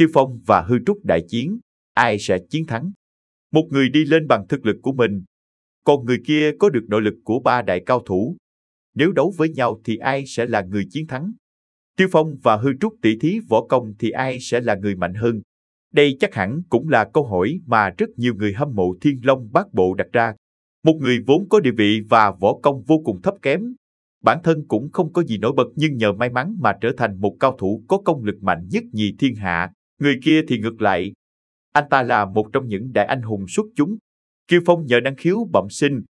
Tiêu Phong và Hư Trúc đại chiến, ai sẽ chiến thắng? Một người đi lên bằng thực lực của mình, còn người kia có được nội lực của ba đại cao thủ. Nếu đấu với nhau thì ai sẽ là người chiến thắng? Tiêu Phong và Hư Trúc tỷ thí võ công thì ai sẽ là người mạnh hơn? Đây chắc hẳn cũng là câu hỏi mà rất nhiều người hâm mộ Thiên Long Bát Bộ đặt ra. Một người vốn có địa vị và võ công vô cùng thấp kém, bản thân cũng không có gì nổi bật nhưng nhờ may mắn mà trở thành một cao thủ có công lực mạnh nhất nhì thiên hạ, Người kia thì ngược lại. Anh ta là một trong những đại anh hùng xuất chúng. Kiều Phong nhờ năng khiếu bẩm sinh,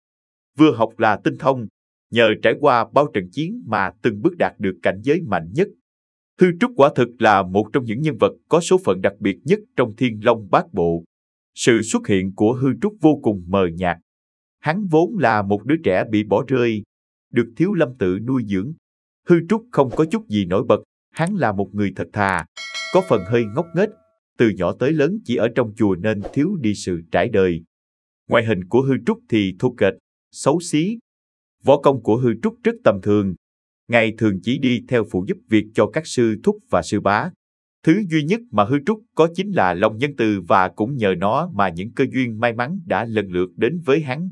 vừa học là tinh thông, nhờ trải qua bao trận chiến mà từng bước đạt được cảnh giới mạnh nhất. Hư Trúc quả thực là một trong những nhân vật có số phận đặc biệt nhất trong Thiên Long Bát Bộ. Sự xuất hiện của Hư Trúc vô cùng mờ nhạt. Hắn vốn là một đứa trẻ bị bỏ rơi, được Thiếu Lâm tự nuôi dưỡng. Hư Trúc không có chút gì nổi bật, hắn là một người thật thà, có phần hơi ngốc nghếch, từ nhỏ tới lớn chỉ ở trong chùa nên thiếu đi sự trải đời. Ngoại hình của Hư Trúc thì thô kệch, xấu xí. Võ công của Hư Trúc rất tầm thường, ngài thường chỉ đi theo phụ giúp việc cho các sư thúc và sư bá. Thứ duy nhất mà Hư Trúc có chính là lòng nhân từ và cũng nhờ nó mà những cơ duyên may mắn đã lần lượt đến với hắn.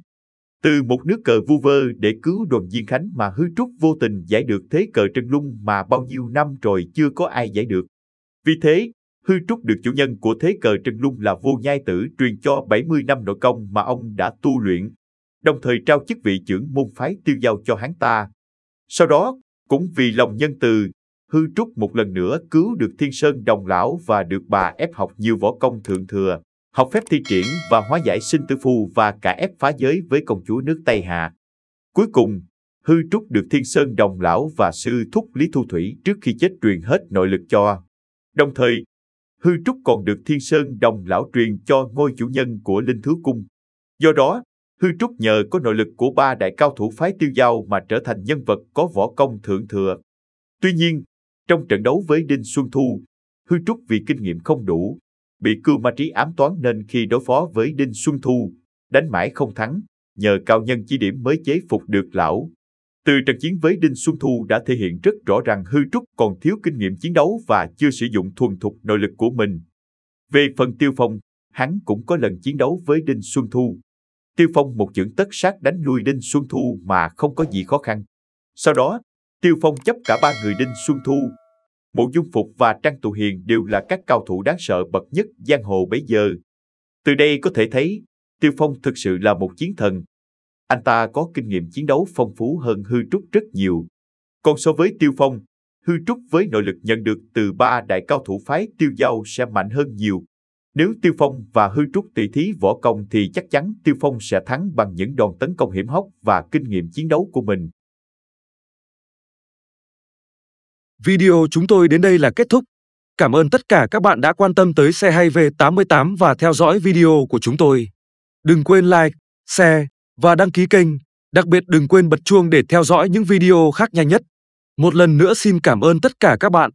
Từ một nước cờ vu vơ để cứu đoàn viên Khánh mà Hư Trúc vô tình giải được thế cờ Trân Lung mà bao nhiêu năm rồi chưa có ai giải được. Vì thế, hư trúc được chủ nhân của thế cờ Trần Lung là vô nhai tử truyền cho 70 năm nội công mà ông đã tu luyện, đồng thời trao chức vị trưởng môn phái tiêu giao cho hắn ta. Sau đó, cũng vì lòng nhân từ, hư trúc một lần nữa cứu được thiên sơn đồng lão và được bà ép học nhiều võ công thượng thừa, học phép thi triển và hóa giải sinh tử phù và cả ép phá giới với công chúa nước Tây hà Cuối cùng, hư trúc được thiên sơn đồng lão và sư thúc Lý Thu Thủy trước khi chết truyền hết nội lực cho. Đồng thời, hư trúc còn được Thiên Sơn đồng lão truyền cho ngôi chủ nhân của Linh Thứ Cung. Do đó, hư trúc nhờ có nội lực của ba đại cao thủ phái tiêu giao mà trở thành nhân vật có võ công thượng thừa. Tuy nhiên, trong trận đấu với Đinh Xuân Thu, hư trúc vì kinh nghiệm không đủ, bị cưu ma trí ám toán nên khi đối phó với Đinh Xuân Thu, đánh mãi không thắng, nhờ cao nhân chỉ điểm mới chế phục được lão. Từ trận chiến với Đinh Xuân Thu đã thể hiện rất rõ ràng Hư Trúc còn thiếu kinh nghiệm chiến đấu và chưa sử dụng thuần thục nội lực của mình. Về phần Tiêu Phong, hắn cũng có lần chiến đấu với Đinh Xuân Thu. Tiêu Phong một chưởng tất sát đánh lui Đinh Xuân Thu mà không có gì khó khăn. Sau đó, Tiêu Phong chấp cả ba người Đinh Xuân Thu. Mộ Dung Phục và Trang Tụ Hiền đều là các cao thủ đáng sợ bậc nhất giang hồ bấy giờ. Từ đây có thể thấy, Tiêu Phong thực sự là một chiến thần, anh ta có kinh nghiệm chiến đấu phong phú hơn Hư Trúc rất nhiều. Còn so với Tiêu Phong, Hư Trúc với nội lực nhận được từ ba đại cao thủ phái Tiêu Giao sẽ mạnh hơn nhiều. Nếu Tiêu Phong và Hư Trúc tỷ thí võ công thì chắc chắn Tiêu Phong sẽ thắng bằng những đòn tấn công hiểm hóc và kinh nghiệm chiến đấu của mình. Video chúng tôi đến đây là kết thúc. Cảm ơn tất cả các bạn đã quan tâm tới xe hay V88 và theo dõi video của chúng tôi. Đừng quên like, share và đăng ký kênh. Đặc biệt đừng quên bật chuông để theo dõi những video khác nhanh nhất. Một lần nữa xin cảm ơn tất cả các bạn.